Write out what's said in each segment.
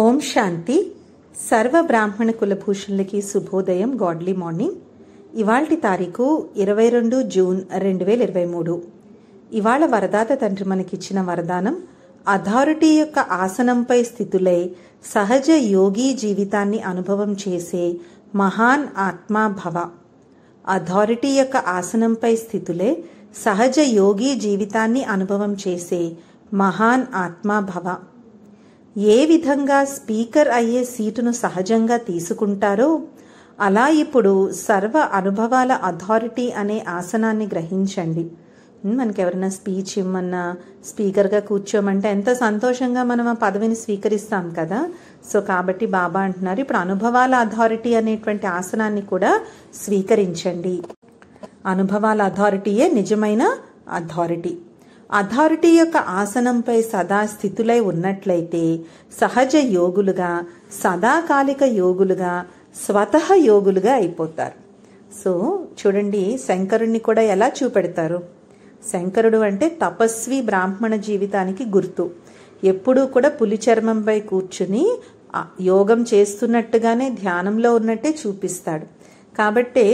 ఓం శాంతి సర్వ బ్రాహ్మణ కులభూషణులకి శుభోదయం గాడ్లీ మార్నింగ్ ఇవాళ్టి తారీఖు ఇరవై రెండు జూన్ రెండు వేల ఇరవై మూడు ఇవాళ వరదాత తండ్రి మనకిచ్చిన వరదానం అథారిటీ యొక్క ఆసనంపై స్థితులై సహజ యోగి జీవితాన్ని అనుభవం చేసే మహాన్ ఆత్మా భవ అథారిటీ యొక్క ఆసనంపై స్థితులే సహజ యోగి జీవితాన్ని అనుభవం చేసే మహాన్ ఆత్మా భవ ఏ విధంగా స్పీకర్ అయ్యే సీటును సహజంగా తీసుకుంటారో అలా ఇప్పుడు సర్వ అనుభవాల అథారిటీ అనే ఆసనాన్ని గ్రహించండి మనకి ఎవరైనా స్పీచ్ ఇమ్మన్నా స్పీకర్గా కూర్చోమంటే ఎంత సంతోషంగా మనం ఆ పదవిని స్వీకరిస్తాం కదా సో కాబట్టి బాబా అంటున్నారు ఇప్పుడు అనుభవాల అథారిటీ అనేటువంటి ఆసనాన్ని కూడా స్వీకరించండి అనుభవాల అథారిటీయే నిజమైన అథారిటీ అథారిటీ యొక్క ఆసనంపై సదా స్థితులై ఉన్నట్లయితే సహజ యోగులుగా సదాకాలిక యోగులుగా స్వతహ యోగులుగా అయిపోతారు సో చూడండి శంకరుణ్ణి కూడా ఎలా చూపెడతారు శంకరుడు అంటే తపస్వి బ్రాహ్మణ జీవితానికి గుర్తు ఎప్పుడూ కూడా పులి చర్మంపై కూర్చుని యోగం చేస్తున్నట్టుగానే ధ్యానంలో ఉన్నట్టే చూపిస్తాడు కాబట్టే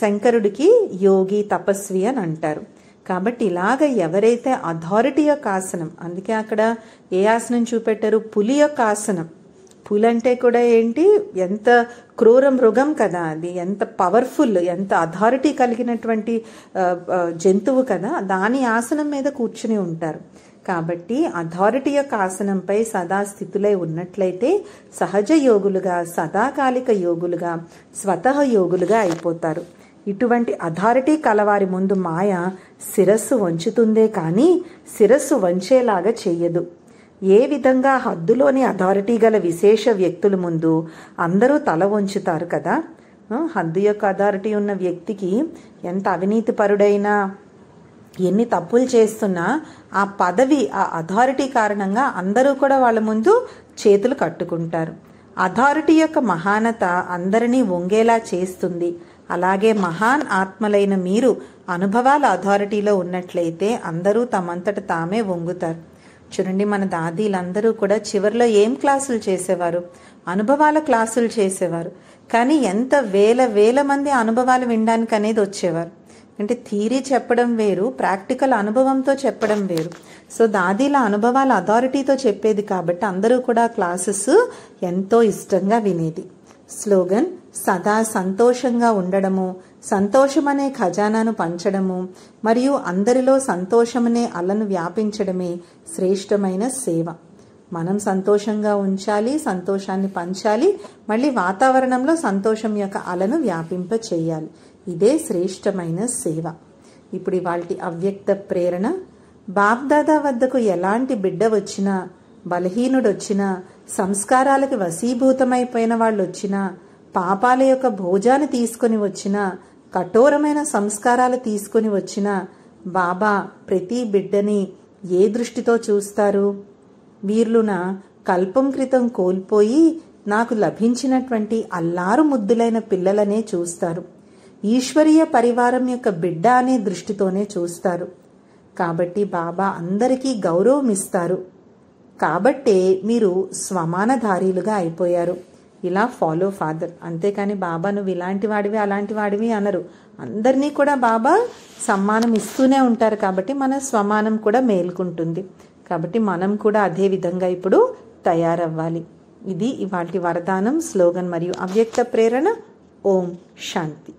శంకరుడికి యోగి తపస్వి అని అంటారు కాబట్టి ఇలాగ ఎవరైతే అథారిటీ యొక్క ఆసనం అందుకే అక్కడ ఏ ఆసనం చూపెట్టారు పులి యొక్క ఆసనం పులి అంటే కూడా ఏంటి ఎంత క్రూర మృగం కదా అది ఎంత పవర్ఫుల్ ఎంత అథారిటీ కలిగినటువంటి జంతువు కదా దాని ఆసనం మీద కూర్చుని ఉంటారు కాబట్టి అథారిటీ యొక్క ఆసనంపై సదా స్థితులై ఉన్నట్లయితే సహజ యోగులుగా సదాకాలిక యోగులుగా స్వతహ యోగులుగా అయిపోతారు ఇటువంటి అథారిటీ కలవారి ముందు మాయ శిరస్సు వంచుతుందే కానీ శిరస్సు వంచేలాగా చేయదు ఏ విధంగా హద్దులోని అథారిటీ గల విశేష వ్యక్తుల ముందు అందరూ తల వంచుతారు కదా హద్దు యొక్క అథారిటీ ఉన్న వ్యక్తికి ఎంత అవినీతి పరుడైనా ఎన్ని తప్పులు చేస్తున్నా ఆ పదవి ఆ అథారిటీ కారణంగా అందరూ కూడా వాళ్ళ ముందు చేతులు కట్టుకుంటారు అథారిటీ యొక్క మహానత అందరినీ వంగేలా చేస్తుంది అలాగే మహాన్ ఆత్మలైన మీరు అనుభవాల అథారిటీలో ఉన్నట్లయితే అందరూ తమంతట తామే వంగుతారు చూడండి మన దాదీలందరూ కూడా చివరిలో ఏం క్లాసులు చేసేవారు అనుభవాల క్లాసులు చేసేవారు కానీ ఎంత వేల వేల మంది అనుభవాలు వినడానికి అనేది వచ్చేవారు అంటే థీరీ చెప్పడం వేరు ప్రాక్టికల్ అనుభవంతో చెప్పడం వేరు సో దాదీల అనుభవాల అథారిటీతో చెప్పేది కాబట్టి అందరూ కూడా క్లాసెస్ ఎంతో ఇష్టంగా వినేది స్లోగన్ సదా సంతోషంగా ఉండడము సంతోషమనే ఖజానాను పంచడము మరియు అందరిలో సంతోషమనే అలను వ్యాపించడమే శ్రేష్టమైన సేవ మనం సంతోషంగా ఉంచాలి సంతోషాన్ని పంచాలి మళ్ళీ వాతావరణంలో సంతోషం యొక్క అలను వ్యాపింప చేయాలి ఇదే శ్రేష్టమైన సేవ ఇప్పుడు వాటి అవ్యక్త ప్రేరణ బాప్దాదా వద్దకు ఎలాంటి బిడ్డ వచ్చినా బలహీనుడొచ్చినా సంస్కారాలకి వశీభూతమైపోయిన వాళ్ళొచ్చినా పాపాల యొక్క భోజాన్ని తీసుకుని వచ్చినా కఠోరమైన సంస్కారాలు తీసుకుని వచ్చినా బాబా ప్రతి బిడ్డని ఏ దృష్టితో చూస్తారు వీర్లు నా కల్పం క్రితం కోల్పోయి నాకు లభించినటువంటి అల్లారు ముద్దులైన పిల్లలనే చూస్తారు ఈశ్వరీయ పరివారం యొక్క బిడ్డ అనే దృష్టితోనే చూస్తారు కాబట్టి బాబా అందరికీ గౌరవం ఇస్తారు కాబట్టే మీరు స్వమానధారీలుగా అయిపోయారు ఇలా ఫాలో ఫాదర్ అంతేకాని బాబా నువ్వు ఇలాంటి వాడివి అలాంటి వాడివి అనరు అందరినీ కూడా బాబా సమ్మానం ఇస్తూనే ఉంటారు కాబట్టి మన స్వమానం కూడా మేల్కుంటుంది కాబట్టి మనం కూడా అదే విధంగా ఇప్పుడు తయారవ్వాలి ఇది ఇవాటి వరదానం స్లోగన్ మరియు అవ్యక్త ప్రేరణ ఓం శాంతి